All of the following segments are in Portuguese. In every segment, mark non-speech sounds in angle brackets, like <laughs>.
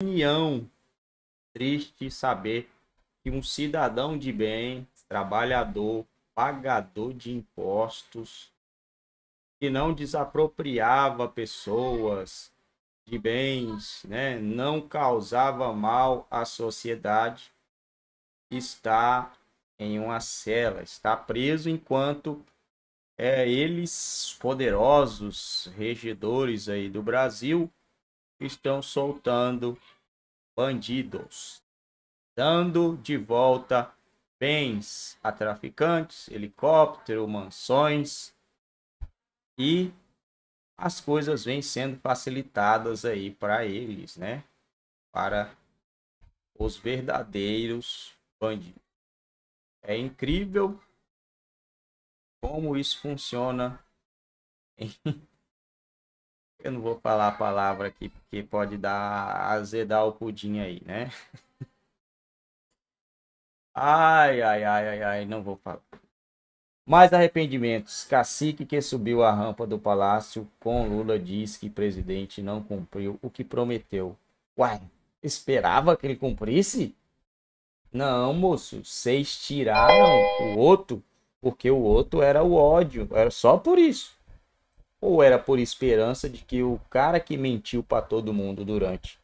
opinião. Triste saber que um cidadão de bem, trabalhador, pagador de impostos, que não desapropriava pessoas de bens, né? não causava mal à sociedade, está em uma cela, está preso enquanto é, eles poderosos regedores aí do Brasil estão soltando bandidos, dando de volta bens a traficantes, helicóptero, mansões e as coisas vêm sendo facilitadas aí para eles, né? Para os verdadeiros bandidos. É incrível como isso funciona <laughs> em eu não vou falar a palavra aqui, porque pode dar azedar o pudim aí, né? <laughs> Ai, ai, ai, ai, ai, não vou falar. Mais arrependimentos. Cacique que subiu a rampa do palácio com Lula diz que presidente não cumpriu o que prometeu. Uai, esperava que ele cumprisse? Não, moço. Vocês tiraram o outro porque o outro era o ódio. Era só por isso. Ou era por esperança de que o cara que mentiu para todo mundo durante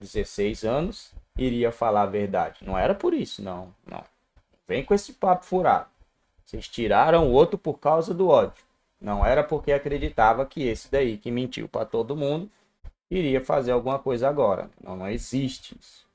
16 anos iria falar a verdade? Não era por isso, não. Não. Vem com esse papo furado. Vocês tiraram o outro por causa do ódio. Não era porque acreditava que esse daí que mentiu para todo mundo iria fazer alguma coisa agora. Não, não existe isso.